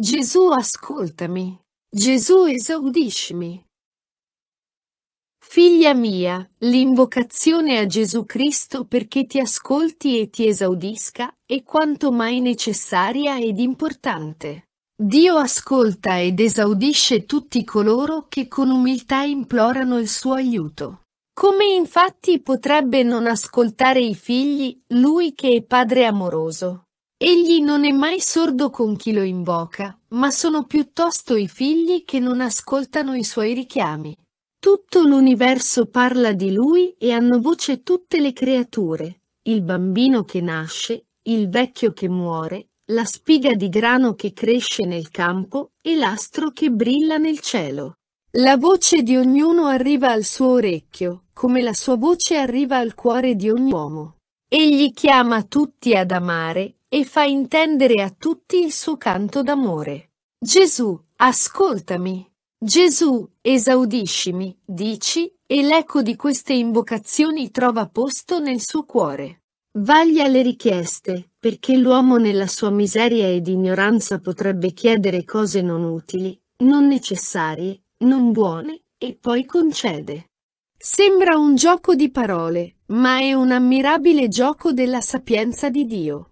Gesù ascoltami, Gesù esaudiscimi. Figlia mia, l'invocazione a Gesù Cristo perché ti ascolti e ti esaudisca è quanto mai necessaria ed importante. Dio ascolta ed esaudisce tutti coloro che con umiltà implorano il suo aiuto. Come infatti potrebbe non ascoltare i figli, lui che è padre amoroso? Egli non è mai sordo con chi lo invoca, ma sono piuttosto i figli che non ascoltano i suoi richiami. Tutto l'universo parla di lui e hanno voce tutte le creature, il bambino che nasce, il vecchio che muore, la spiga di grano che cresce nel campo e l'astro che brilla nel cielo. La voce di ognuno arriva al suo orecchio, come la sua voce arriva al cuore di ogni uomo. Egli chiama tutti ad amare e fa intendere a tutti il suo canto d'amore. Gesù, ascoltami. Gesù, esaudiscimi, dici, e l'eco di queste invocazioni trova posto nel suo cuore. Vaglia le richieste, perché l'uomo nella sua miseria ed ignoranza potrebbe chiedere cose non utili, non necessarie, non buone, e poi concede. Sembra un gioco di parole, ma è un ammirabile gioco della sapienza di Dio.